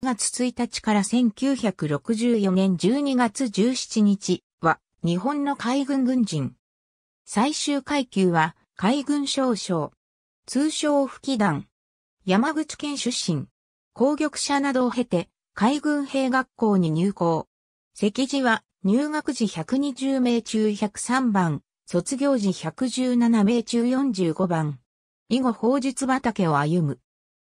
月1日から1964年12月17日は日本の海軍軍人。最終階級は海軍少将。通称吹き団。山口県出身。攻撃者などを経て海軍兵学校に入校。席次は入学時120名中103番、卒業時117名中45番。以後法術畑を歩む。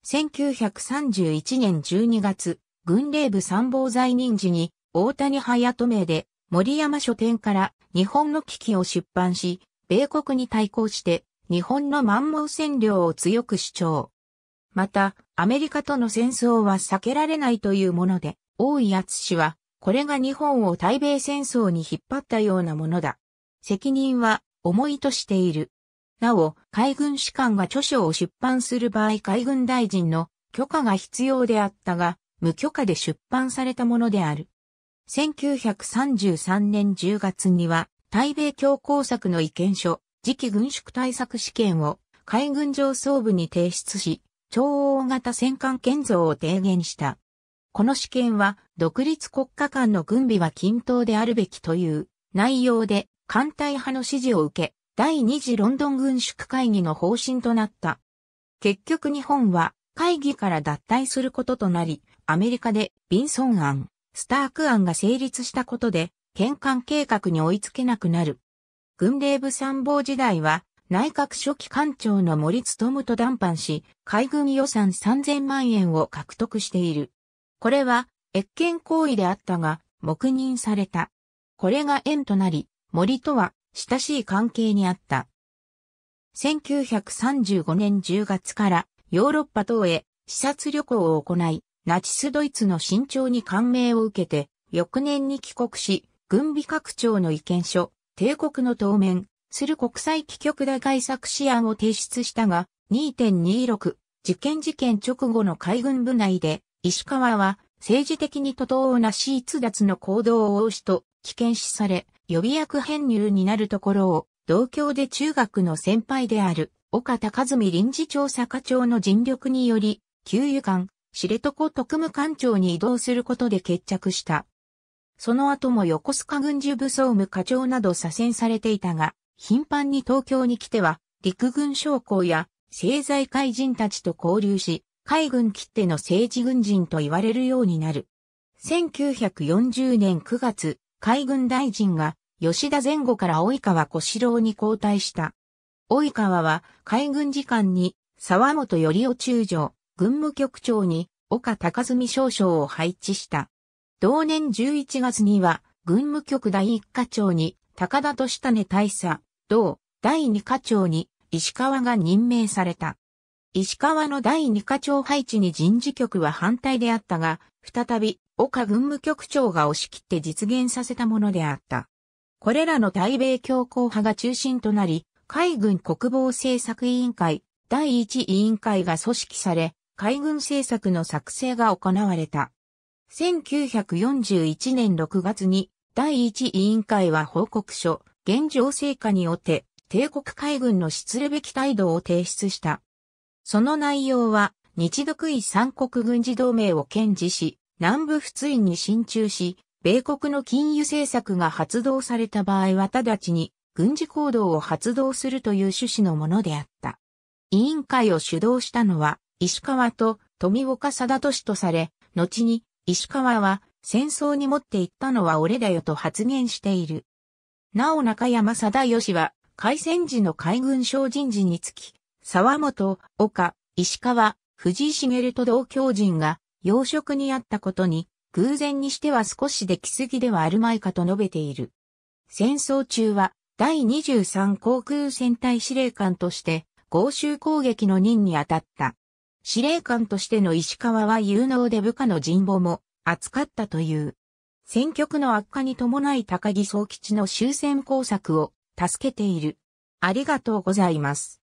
1931年12月、軍令部参謀在任時に、大谷早と名で、森山書店から日本の危機を出版し、米国に対抗して、日本の満蒙占領を強く主張。また、アメリカとの戦争は避けられないというもので、大井厚氏は、これが日本を対米戦争に引っ張ったようなものだ。責任は重いとしている。なお、海軍士官が著書を出版する場合海軍大臣の許可が必要であったが、無許可で出版されたものである。1933年10月には、対米強硬策の意見書、次期軍縮対策試験を海軍上層部に提出し、超大型戦艦建造を提言した。この試験は、独立国家間の軍備は均等であるべきという内容で、艦隊派の指示を受け、第二次ロンドン軍縮会議の方針となった。結局日本は会議から脱退することとなり、アメリカでビンソン案、スターク案が成立したことで、転換計画に追いつけなくなる。軍令部参謀時代は、内閣初期官庁の森務と談判し、海軍予算3000万円を獲得している。これは、越権行為であったが、黙認された。これが縁となり、森とは親しい関係にあった。1935年10月からヨーロッパ等へ視察旅行を行い、ナチスドイツの慎重に感銘を受けて、翌年に帰国し、軍備拡張の意見書、帝国の当面、する国際機局打開策試案を提出したが、2.26、事件事件直後の海軍部内で、石川は政治的に徒党をなし逸脱の行動を押しと危険視され、予備役編入になるところを、同郷で中学の先輩である、岡高和臨時調査課長の尽力により、給油艦、知床特務艦長に移動することで決着した。その後も横須賀軍事武装務課長など左遷されていたが、頻繁に東京に来ては、陸軍将校や政財界人たちと交流し、海軍切手の政治軍人と言われるようになる。1940年9月、海軍大臣が吉田前後から及川小四郎に交代した。及川は海軍次官に沢本頼夫中将、軍務局長に岡高住少将を配置した。同年11月には軍務局第1課長に高田利種大佐、同第2課長に石川が任命された。石川の第2課長配置に人事局は反対であったが、再び岡軍務局長が押し切って実現させたものであった。これらの対米強硬派が中心となり、海軍国防政策委員会第一委員会が組織され、海軍政策の作成が行われた。1941年6月に第1委員会は報告書、現状成果によって、帝国海軍の失礼べき態度を提出した。その内容は、日独位三国軍事同盟を堅持し、南部仏院に進駐し、米国の金融政策が発動された場合は直ちに軍事行動を発動するという趣旨のものであった。委員会を主導したのは石川と富岡貞俊とされ、後に石川は戦争に持って行ったのは俺だよと発言している。なお中山貞義は海戦時の海軍省人事につき、沢本、岡、石川、藤井茂と同教人が養殖にあったことに、偶然にしては少しできすぎではあるまいかと述べている。戦争中は、第23航空戦隊司令官として、合衆攻撃の任に当たった。司令官としての石川は有能で部下の人望も厚かったという。戦局の悪化に伴い高木総吉の終戦工作を助けている。ありがとうございます。